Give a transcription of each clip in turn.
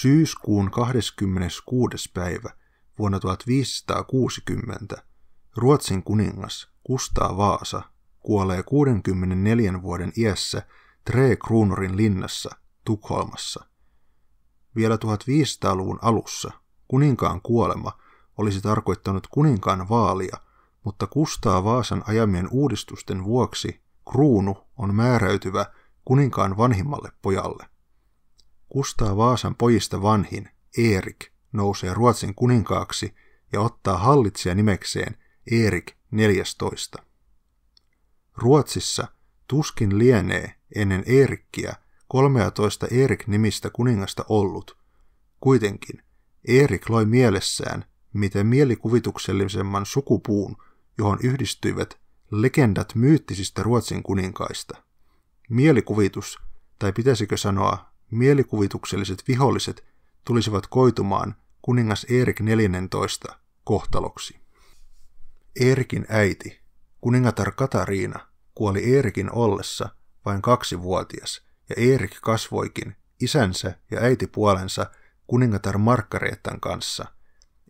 Syyskuun 26. päivä vuonna 1560 Ruotsin kuningas Kustaa Vaasa kuolee 64 vuoden iässä Tre Kruunurin linnassa Tukholmassa. Vielä 1500-luvun alussa kuninkaan kuolema olisi tarkoittanut kuninkaan vaalia, mutta Kustaa Vaasan ajamien uudistusten vuoksi kruunu on määräytyvä kuninkaan vanhimmalle pojalle. Kustaa Vaasan pojista vanhin, Erik nousee Ruotsin kuninkaaksi ja ottaa hallitsija nimekseen Erik 14. Ruotsissa tuskin lienee ennen Erikkiä 13 erik nimistä kuningasta ollut. Kuitenkin Erik loi mielessään, miten mielikuvituksellisemman sukupuun, johon yhdistyivät legendat myyttisistä Ruotsin kuninkaista. Mielikuvitus, tai pitäisikö sanoa mielikuvitukselliset viholliset tulisivat koitumaan kuningas Erik 14 kohtaloksi. Erikin äiti, kuningatar Katariina, kuoli Erikin ollessa vain kaksivuotias, ja Erik kasvoikin isänsä ja äitipuolensa kuningatar Markkareettan kanssa.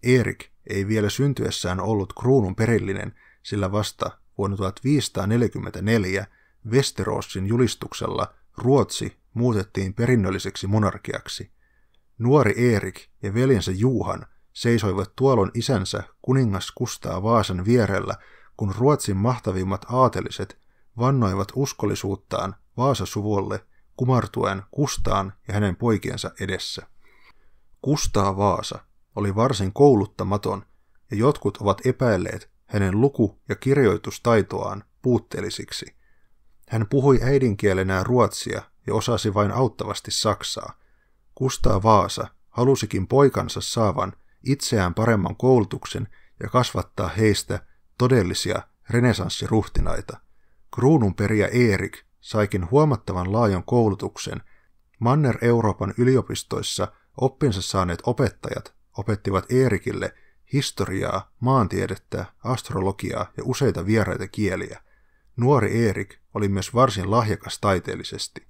Erik ei vielä syntyessään ollut kruunun perillinen, sillä vasta vuonna 1544 Westerosin julistuksella Ruotsi muutettiin perinnölliseksi monarkiaksi. Nuori Erik ja veljensä Juhan seisoivat tuolon isänsä kuningas Kustaa Vaasan vierellä, kun Ruotsin mahtavimmat aateliset vannoivat uskollisuuttaan Vaasasuvulle kumartuen Kustaan ja hänen poikiensa edessä. Kustaa Vaasa oli varsin kouluttamaton ja jotkut ovat epäilleet hänen luku- ja kirjoitustaitoaan puutteellisiksi – hän puhui äidinkielenään ruotsia ja osasi vain auttavasti saksaa. Kustaa Vaasa halusikin poikansa saavan itseään paremman koulutuksen ja kasvattaa heistä todellisia renesanssiruhtinaita. Kruununperiä erik saikin huomattavan laajan koulutuksen. Manner-Euroopan yliopistoissa oppinsa saaneet opettajat opettivat erikille historiaa, maantiedettä, astrologiaa ja useita vieraita kieliä. Nuori Erik oli myös varsin lahjakas taiteellisesti.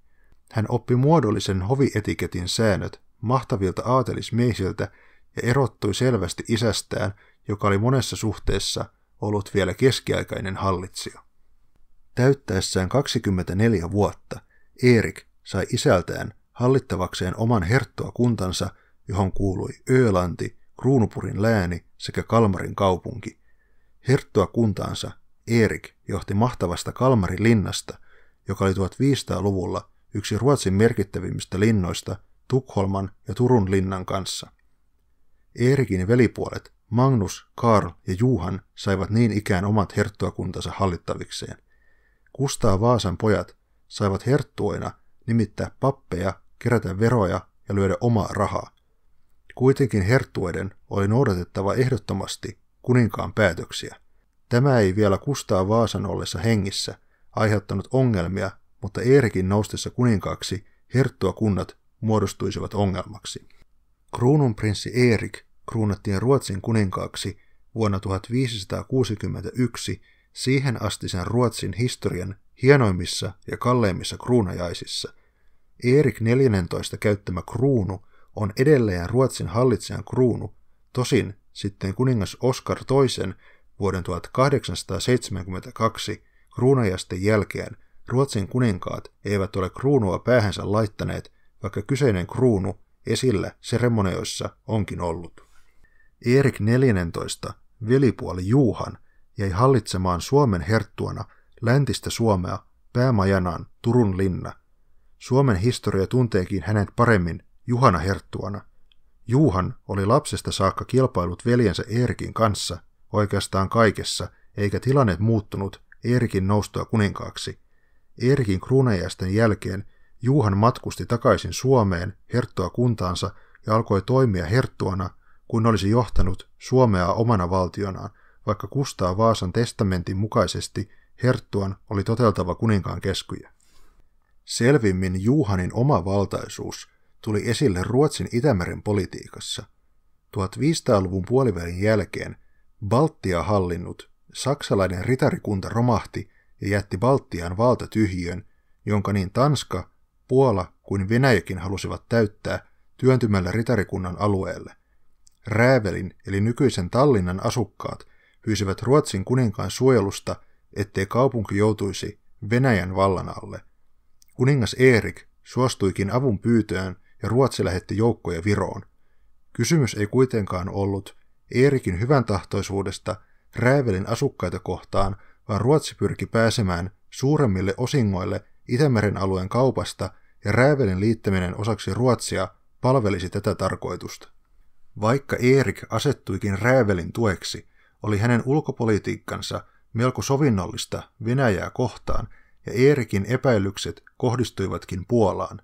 Hän oppi muodollisen hovietiketin säännöt mahtavilta aatelismiehiltä ja erottui selvästi isästään, joka oli monessa suhteessa ollut vielä keskiaikainen hallitsija. Täyttäessään 24 vuotta Erik sai isältään hallittavakseen oman kuntansa, johon kuului Öölanti, Kruunupurin lääni sekä Kalmarin kaupunki. kuntaansa Erik johti mahtavasta Kalmarin linnasta, joka oli 1500-luvulla yksi Ruotsin merkittävimmistä linnoista Tukholman ja Turun linnan kanssa. Erikin velipuolet Magnus, Karl ja Juhan saivat niin ikään omat herttuakuntansa hallittavikseen. Kustaa Vaasan pojat saivat herttuoina nimittää pappeja, kerätä veroja ja lyödä omaa rahaa. Kuitenkin herttuiden oli noudatettava ehdottomasti kuninkaan päätöksiä. Tämä ei vielä Kustaa Vaasan ollessa hengissä aiheuttanut ongelmia, mutta Eerikin noustessa kuninkaaksi kunnat muodostuisivat ongelmaksi. Kruununprinssi Erik kruunattiin Ruotsin kuninkaaksi vuonna 1561 siihen asti sen Ruotsin historian hienoimmissa ja kalleimmissa kruunajaisissa. Erik 14 käyttämä kruunu on edelleen Ruotsin hallitsijan kruunu, tosin sitten kuningas Oskar II vuoden 1872 kruunajasten jälkeen Ruotsin kuninkaat eivät ole kruunua päähänsä laittaneet, vaikka kyseinen kruunu esillä seremonioissa onkin ollut. Erik 14, velipuoli Juuhan, jäi hallitsemaan Suomen herttuana läntistä Suomea päämajanaan Turun linna. Suomen historia tunteekin hänet paremmin Juhana herttuana. Juuhan oli lapsesta saakka kilpailut veljensä Erikin kanssa – oikeastaan kaikessa, eikä tilanne muuttunut erikin noustua kuninkaaksi. Erikin kruunajäisten jälkeen Juhan matkusti takaisin Suomeen herttua kuntaansa ja alkoi toimia herttuana, kun olisi johtanut Suomea omana valtionaan, vaikka Kustaa Vaasan testamentin mukaisesti herttuan oli toteltava kuninkaan keskuja. Selvimmin Juhanin oma valtaisuus tuli esille Ruotsin Itämeren politiikassa. 1500-luvun puolivälin jälkeen Baltia hallinnut saksalainen ritarikunta romahti ja jätti Baltian valta tyhjön, jonka niin Tanska, Puola kuin Venäjäkin halusivat täyttää työntymällä ritarikunnan alueelle. Räävelin eli nykyisen Tallinnan asukkaat pyysivät Ruotsin kuninkaan suojelusta, ettei kaupunki joutuisi Venäjän vallan alle. Kuningas Erik suostuikin avun pyytöön ja Ruotsi lähetti joukkoja Viroon. Kysymys ei kuitenkaan ollut Eerikin hyvän tahtoisuudesta Räävelin asukkaita kohtaan, vaan Ruotsi pyrki pääsemään suuremmille osingoille Itämeren alueen kaupasta ja Räävelin liittäminen osaksi Ruotsia palvelisi tätä tarkoitusta. Vaikka Erik asettuikin Räävelin tueksi, oli hänen ulkopolitiikkansa melko sovinnollista Venäjää kohtaan ja Eerikin epäilykset kohdistuivatkin Puolaan.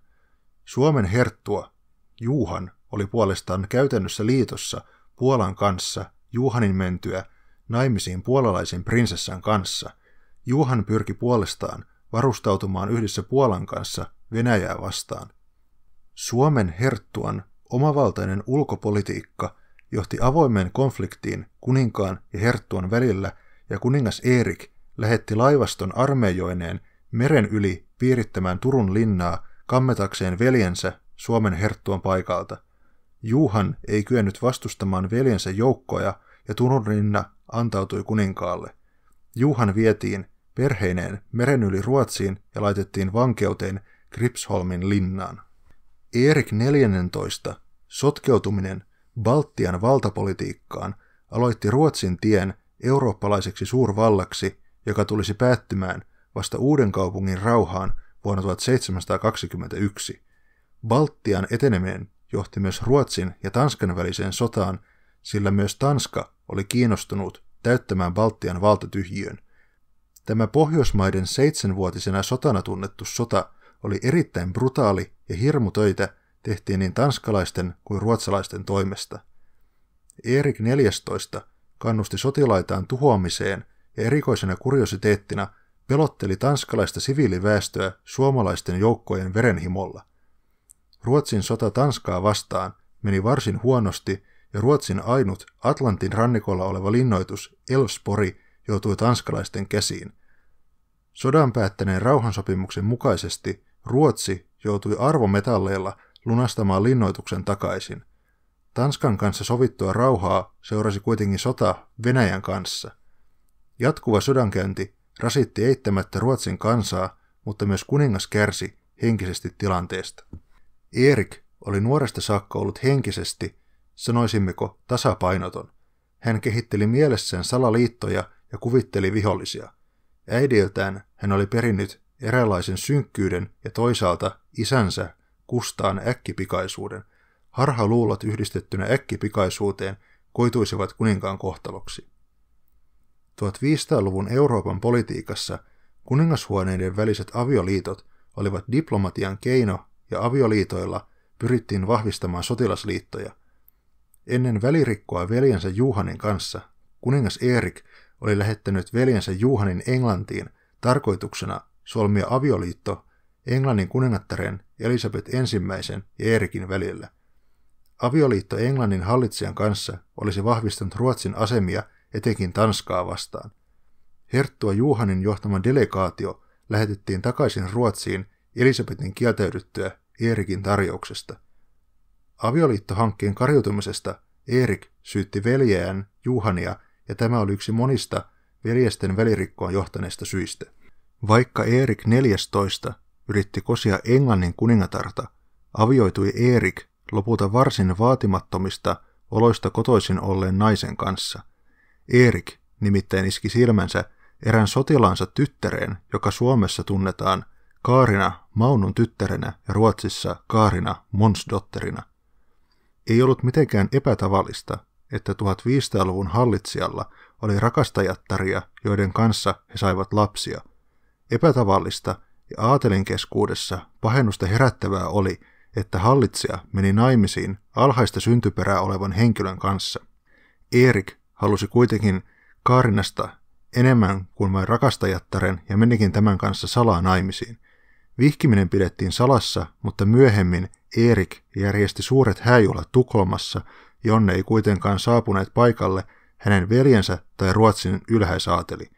Suomen herttua Juhan oli puolestaan käytännössä liitossa Puolan kanssa Juhanin mentyä naimisiin puolalaisen prinsessan kanssa. Juhan pyrki puolestaan varustautumaan yhdessä Puolan kanssa Venäjää vastaan. Suomen herttuan omavaltainen ulkopolitiikka johti avoimeen konfliktiin kuninkaan ja herttuan välillä ja kuningas Erik lähetti laivaston armeijoineen meren yli piirittämään Turun linnaa kammetakseen veljensä Suomen herttuan paikalta – Juhan ei kyennyt vastustamaan veljensä joukkoja ja Tunurinna antautui kuninkaalle. Juhan vietiin perheineen meren yli Ruotsiin ja laitettiin vankeuteen Gripsholmin linnaan. Erik 14. Sotkeutuminen Baltian valtapolitiikkaan aloitti Ruotsin tien eurooppalaiseksi suurvallaksi, joka tulisi päättymään vasta uuden kaupungin rauhaan vuonna 1721. Baltian eteneminen johti myös Ruotsin ja Tanskan väliseen sotaan, sillä myös Tanska oli kiinnostunut täyttämään Baltian valtatyhjiön. Tämä Pohjoismaiden seitsemänvuotisena sotana tunnettu sota oli erittäin brutaali ja hirmutöitä tehtiin niin tanskalaisten kuin ruotsalaisten toimesta. Erik 14 kannusti sotilaitaan tuhoamiseen ja erikoisena kuriositeettina pelotteli tanskalaista siviiliväestöä suomalaisten joukkojen verenhimolla. Ruotsin sota Tanskaa vastaan meni varsin huonosti ja Ruotsin ainut Atlantin rannikolla oleva linnoitus Elfspori joutui tanskalaisten käsiin. Sodan päättäneen rauhansopimuksen mukaisesti Ruotsi joutui arvometalleilla lunastamaan linnoituksen takaisin. Tanskan kanssa sovittua rauhaa seurasi kuitenkin sota Venäjän kanssa. Jatkuva sodankäynti rasitti eittämättä Ruotsin kansaa, mutta myös kuningas kärsi henkisesti tilanteesta. Erik oli nuoresta saakka ollut henkisesti, sanoisimmeko, tasapainoton. Hän kehitteli mielessään salaliittoja ja kuvitteli vihollisia. Äidiltään hän oli perinnyt eräänlaisen synkkyyden ja toisaalta isänsä kustaan äkkipikaisuuden. Harhaluulot yhdistettynä äkkipikaisuuteen koituisivat kuninkaan kohtaloksi. 1500-luvun Euroopan politiikassa kuningashuoneiden väliset avioliitot olivat diplomatian keino ja avioliitoilla pyrittiin vahvistamaan sotilasliittoja. Ennen välirikkoa veljensä Juhanin kanssa kuningas Erik oli lähettänyt veljensä Juhanin Englantiin tarkoituksena solmia avioliitto Englannin kuningattaren Elisabeth I ja Erikin välillä. Avioliitto Englannin hallitsijan kanssa olisi vahvistanut Ruotsin asemia etenkin Tanskaa vastaan. Herttua Juhanin johtama delegaatio lähetettiin takaisin Ruotsiin Elisabetin kieltäydyttyä Eerikin tarjouksesta. Avioliittohankkeen karjutumisesta Eerik syytti veljeään Juhania ja tämä oli yksi monista veljesten välirikkoon johtaneista syistä. Vaikka Erik 14 yritti kosia Englannin kuningatarta, avioitui Erik lopulta varsin vaatimattomista oloista kotoisin olleen naisen kanssa. Erik nimittäin iski silmänsä erään sotilaansa tyttäreen, joka Suomessa tunnetaan Kaarina Maunun tyttärenä ja Ruotsissa Kaarina Monsdotterina. Ei ollut mitenkään epätavallista, että 1500-luvun hallitsijalla oli rakastajattaria, joiden kanssa he saivat lapsia. Epätavallista ja aatelin keskuudessa pahennusta herättävää oli, että hallitsija meni naimisiin alhaista syntyperää olevan henkilön kanssa. Erik halusi kuitenkin Kaarinasta enemmän kuin vain rakastajattaren ja menikin tämän kanssa salaa naimisiin. Vihkiminen pidettiin salassa, mutta myöhemmin Erik järjesti suuret häijulat Tukholmassa, jonne ei kuitenkaan saapuneet paikalle hänen veljensä tai Ruotsin ylhäisaateli.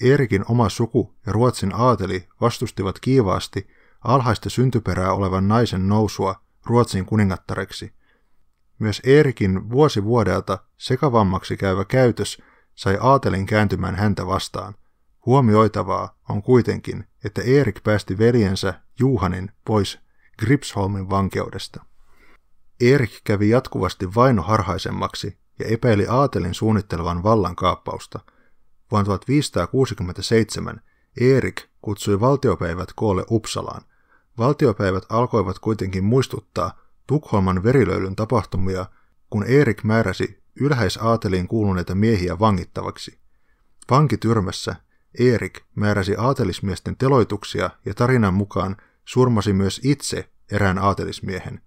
Erikin oma suku ja Ruotsin aateli vastustivat kiivaasti alhaista syntyperää olevan naisen nousua Ruotsin kuningattareksi. Myös Erikin vuosi vuodelta sekavammaksi käyvä käytös sai aatelin kääntymään häntä vastaan. Huomioitavaa on kuitenkin, että Erik päästi veljensä Juhanin pois Gripsholmin vankeudesta. Erik kävi jatkuvasti vaino harhaisemmaksi ja epäili Aatelin suunnittelevan vallankaappausta. Vuonna 1567 Erik kutsui valtiopäivät koolle Uppsalaan. Valtiopäivät alkoivat kuitenkin muistuttaa Tukholman verilöylyn tapahtumia, kun Erik määräsi ylhäisaateliin kuuluneita miehiä vangittavaksi. Vankityrmässä Erik määräsi aatelismiesten teloituksia ja tarinan mukaan surmasi myös itse erään aatelismiehen.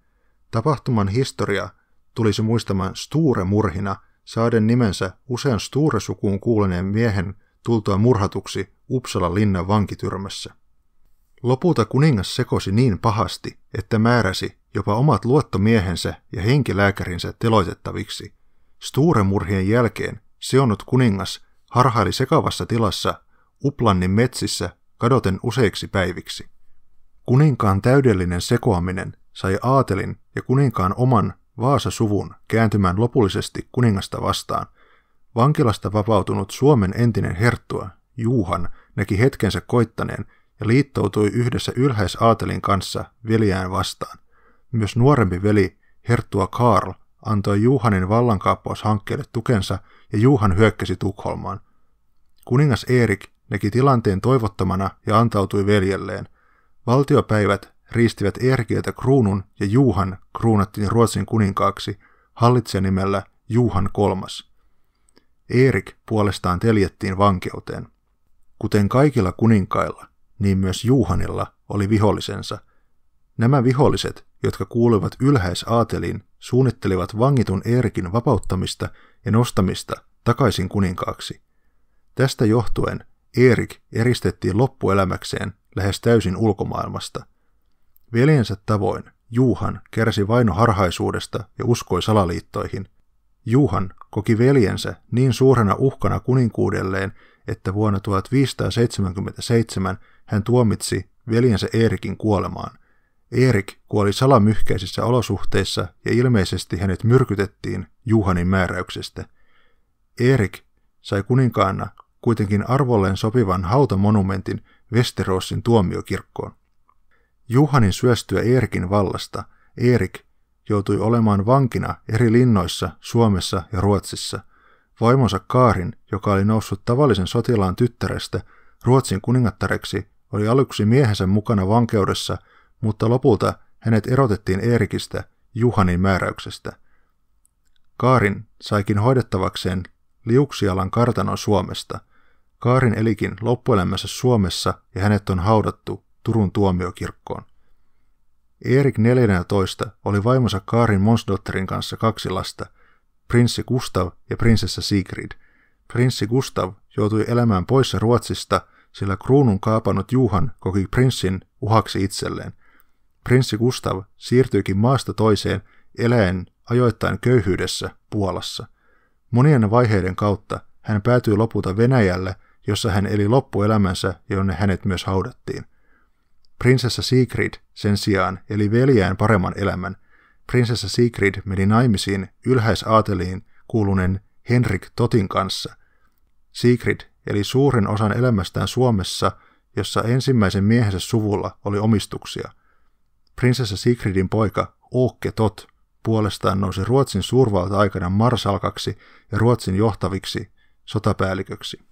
Tapahtuman historia tulisi muistamaan Sture murhina saaden nimensä usean Sture-sukuun kuuluneen miehen tultua murhatuksi Uppsala linnan vankityrmässä. Lopulta kuningas sekosi niin pahasti, että määräsi jopa omat luottomiehensä ja henkilääkärinsä teloitettaviksi. Sture murhien jälkeen seonnut kuningas harhaili sekavassa tilassa Uplannin metsissä kadoten useiksi päiviksi. Kuninkaan täydellinen sekoaminen sai aatelin ja kuninkaan oman Vaasa-suvun kääntymään lopullisesti kuningasta vastaan. Vankilasta vapautunut Suomen entinen herttua Juuhan näki hetkensä koittaneen ja liittoutui yhdessä ylhäisaatelin kanssa veljään vastaan. Myös nuorempi veli, herttua Karl, antoi Juhanin vallankaappaushankkeelle tukensa ja Juhan hyökkäsi Tukholmaan. Kuningas Erik näki tilanteen toivottomana ja antautui veljelleen. Valtiopäivät riistivät Erkiötä kruunun ja Juhan kruunattiin Ruotsin kuninkaaksi hallitsenimellä Juhan kolmas. Erik puolestaan teljettiin vankeuteen. Kuten kaikilla kuninkailla, niin myös Juhanilla oli vihollisensa. Nämä viholliset, jotka kuuluivat ylhäisaateliin, suunnittelivat vangitun Erikin vapauttamista ja nostamista takaisin kuninkaaksi. Tästä johtuen Erik eristettiin loppuelämäkseen lähes täysin ulkomaailmasta. Veljensä tavoin Juuhan kärsi vaino harhaisuudesta ja uskoi salaliittoihin. Juuhan koki veljensä niin suurena uhkana kuninkuudelleen, että vuonna 1577 hän tuomitsi veljensä Eerikin kuolemaan. Erik kuoli salamyhkäisissä olosuhteissa ja ilmeisesti hänet myrkytettiin Juhanin määräyksestä. Erik sai kuninkaana kuitenkin arvolleen sopivan hautamonumentin Westerosin tuomiokirkkoon. Juhanin syöstyä Erikin vallasta Erik joutui olemaan vankina eri linnoissa Suomessa ja Ruotsissa. Vaimonsa Kaarin, joka oli noussut tavallisen sotilaan tyttärestä Ruotsin kuningattareksi, oli aluksi miehensä mukana vankeudessa, mutta lopulta hänet erotettiin erikistä Juhanin määräyksestä. Kaarin saikin hoidettavakseen Liuksialan kartanon Suomesta, Kaarin elikin loppuelämänsä Suomessa ja hänet on haudattu Turun tuomiokirkkoon. Erik 14 oli vaimonsa Kaarin Monsdotterin kanssa kaksi lasta, prinssi Gustav ja prinsessa Sigrid. Prinssi Gustav joutui elämään poissa Ruotsista, sillä kruunun kaapanut Juhan koki prinssin uhaksi itselleen. Prinssi Gustav siirtyikin maasta toiseen eläen ajoittain köyhyydessä Puolassa. Monien vaiheiden kautta hän päätyi lopulta Venäjälle – jossa hän eli loppuelämänsä, jonne hänet myös haudattiin. Prinsessa Sigrid sen sijaan eli veljään paremman elämän. Prinsessa Sigrid meni naimisiin ylhäisaateliin kuulunen Henrik Totin kanssa. Sigrid eli suuren osan elämästään Suomessa, jossa ensimmäisen miehensä suvulla oli omistuksia. Prinsessa Sigridin poika Åke Tot puolestaan nousi Ruotsin suurvalta-aikana marsalkaksi ja Ruotsin johtaviksi sotapäälliköksi.